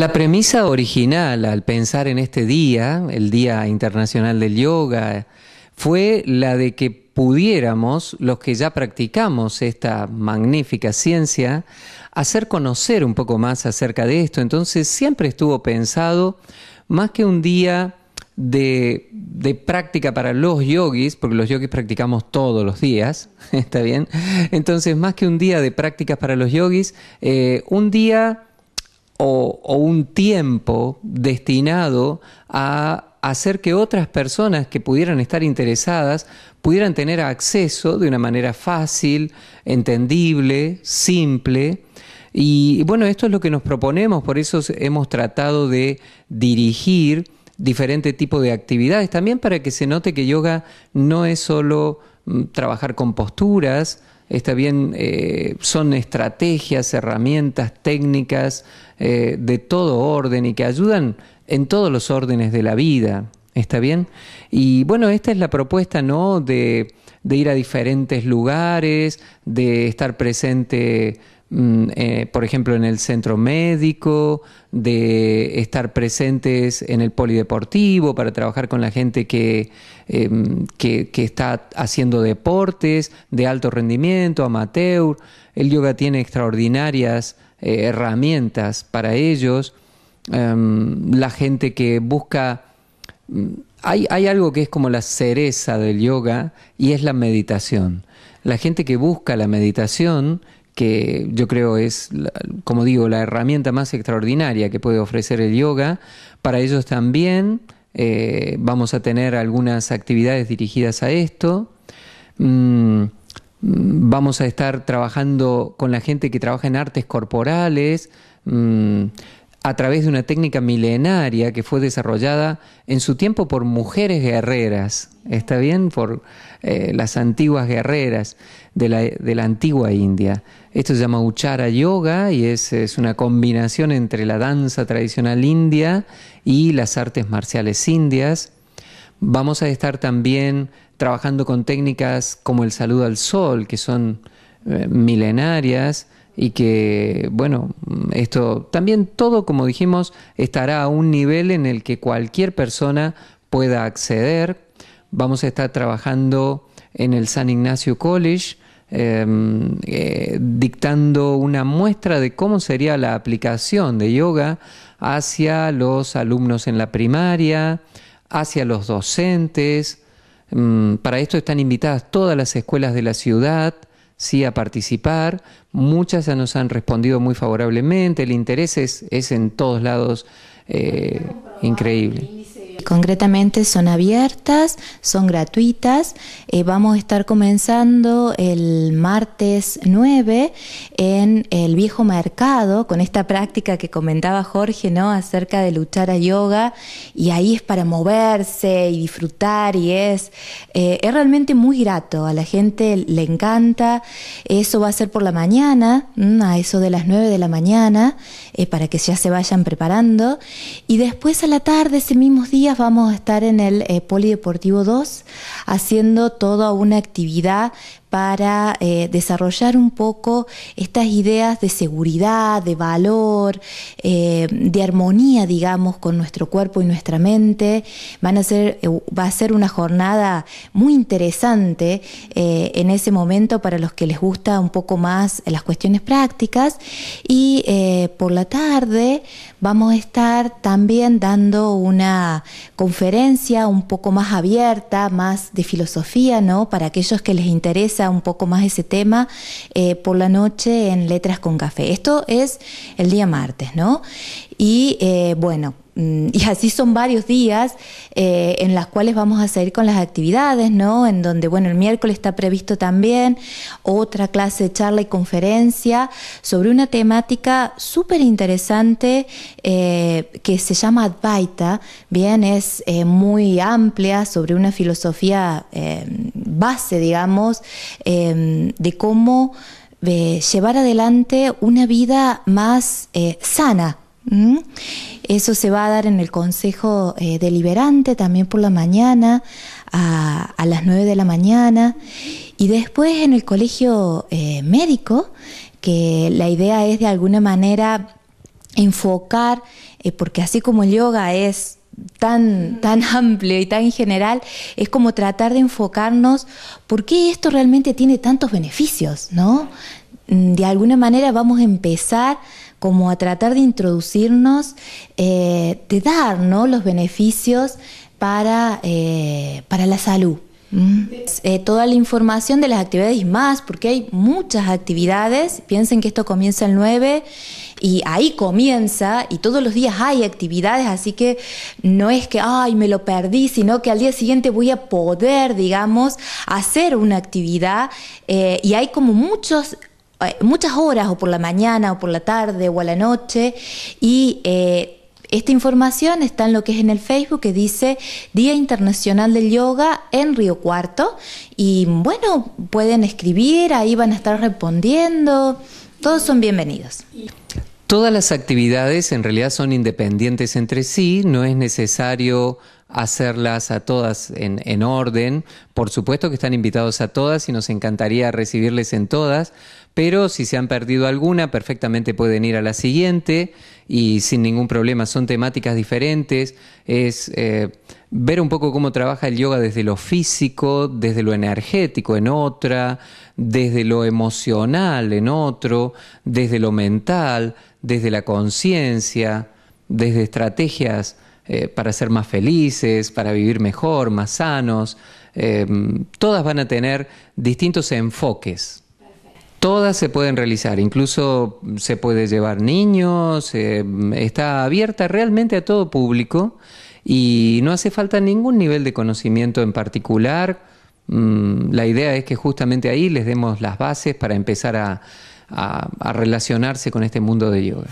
La premisa original al pensar en este día, el Día Internacional del Yoga, fue la de que pudiéramos, los que ya practicamos esta magnífica ciencia, hacer conocer un poco más acerca de esto. Entonces siempre estuvo pensado más que un día de, práctica para los yogis, porque los yogis practicamos todos los días, ¿está bien? Entonces, más que un día de prácticas para los yogis, eh, un día o, un tiempo destinado a hacer que otras personas que pudieran estar interesadas pudieran tener acceso de una manera fácil, entendible, simple. Y bueno, esto es lo que nos proponemos, por eso hemos tratado de dirigir diferentes tipos de actividades, también para que se note que yoga no es solo mm, trabajar con posturas, está bien, eh, son estrategias, herramientas, técnicas eh, de todo orden y que ayudan en todos los órdenes de la vida, está bien. Y bueno, esta es la propuesta, ¿no? de ir a diferentes lugares, de estar presente Mm, eh, por ejemplo, en el centro médico, de estar presentes en el polideportivo para trabajar con la gente que, em, que, está haciendo deportes de alto rendimiento, amateur. El yoga tiene extraordinarias eh, herramientas para ellos. Em, la gente que busca... Mm, hay, hay algo que es como la cereza del yoga y es la meditación. La gente que busca la meditación que yo creo es, como digo, la herramienta más extraordinaria que puede ofrecer el yoga. Para ellos también eh, vamos a tener algunas actividades dirigidas a esto. Mm, vamos a estar trabajando con la gente que trabaja en artes corporales. Mm, a través de una técnica milenaria que fue desarrollada en su tiempo por mujeres guerreras, ¿está bien? Por eh, las antiguas guerreras de la, antigua India. Esto se llama Uchara Yoga y es, es una combinación entre la danza tradicional india y las artes marciales indias. Vamos a estar también trabajando con técnicas como el saludo al sol, que son eh, milenarias, y que, bueno, esto también todo, como dijimos, estará a un nivel en el que cualquier persona pueda acceder. Vamos a estar trabajando en el San Ignacio College, em, eh, dictando una muestra de cómo sería la aplicación de yoga hacia los alumnos en la primaria, hacia los docentes. Em, para esto están invitadas todas las escuelas de la ciudad, sí a participar. Muchas ya nos han respondido muy favorablemente. El interés es, en todos lados eh, increíble. Concretamente son abiertas, son gratuitas. Eh, vamos a estar comenzando el martes 9 en el viejo mercado con esta práctica que comentaba Jorge, ¿no? Acerca de luchar a yoga y ahí es para moverse y disfrutar y es, eh, es realmente muy grato. A la gente le encanta. Eso va a ser por la mañana, a eso de las 9 de la mañana, eh, para que ya se vayan preparando. Y después a la tarde, ese mismo día, vamos a estar en el eh, Polideportivo 2 haciendo toda una actividad para eh, desarrollar un poco estas ideas de seguridad, de valor, eh, de armonía, digamos, con nuestro cuerpo y nuestra mente. Van a ser, eh, va a ser una jornada muy interesante en ese momento para los que les gusta un poco más las cuestiones prácticas. Y por la tarde vamos a estar también dando una conferencia un poco más abierta, más de filosofía, ¿no? Para aquellos que les interesa un poco más ese tema eh, por la noche en Letras con Café. Esto es el día martes, ¿no? Y eh, bueno, mm, y así son varios días eh, en las cuales vamos a seguir con las actividades, ¿no? En donde, bueno, el miércoles está previsto también otra clase de charla y conferencia sobre una temática súper interesante que se llama Advaita, bien, es muy amplia sobre una filosofía base, digamos, em, de cómo eh, llevar adelante una vida más eh, sana. Eso se va a dar en el Consejo eh, Deliberante también por la mañana, a, a, las 9 de la mañana, y después en el Colegio Médico, que la idea es de alguna manera enfocar, porque así como el yoga es tan, tan amplio y tan general, es como tratar de enfocarnos por qué esto realmente tiene tantos beneficios, ¿no? Mm, de alguna manera vamos a empezar como a tratar de introducirnos, eh, de dar los beneficios para, eh, para la salud. Mm. Eh, toda la información de las actividades y más, porque hay muchas actividades. Piensen que esto comienza el 9 y ahí comienza y todos los días hay actividades, así que no es que, ay, me lo perdí, sino que al día siguiente voy a poder, digamos, hacer una actividad eh, y hay como muchos eh, muchas horas o por la mañana o por la tarde o a la noche y esta información está en lo que es en el Facebook que dice Día Internacional del Yoga en Río Cuarto. Y bueno, pueden escribir, ahí van a estar respondiendo. Todos son bienvenidos. Todas las actividades en realidad son independientes entre sí, no es necesario hacerlas a todas en, en orden. Por supuesto que están invitados a todas y nos encantaría recibirles en todas pero si se han perdido alguna, perfectamente pueden ir a la siguiente y sin ningún problema. Son temáticas diferentes, es eh, ver un poco cómo trabaja el yoga desde lo físico, desde lo energético en otra, desde lo emocional en otro, desde lo mental, desde la conciencia, desde estrategias eh, para ser más felices, para vivir mejor, más sanos. Eh, todas van a tener distintos enfoques. Todas se pueden realizar, incluso se puede llevar niños, eh, está abierta realmente a todo público y no hace falta ningún nivel de conocimiento en particular. Mm, la idea es que justamente ahí les demos las bases para empezar a relacionarse con este mundo de yoga.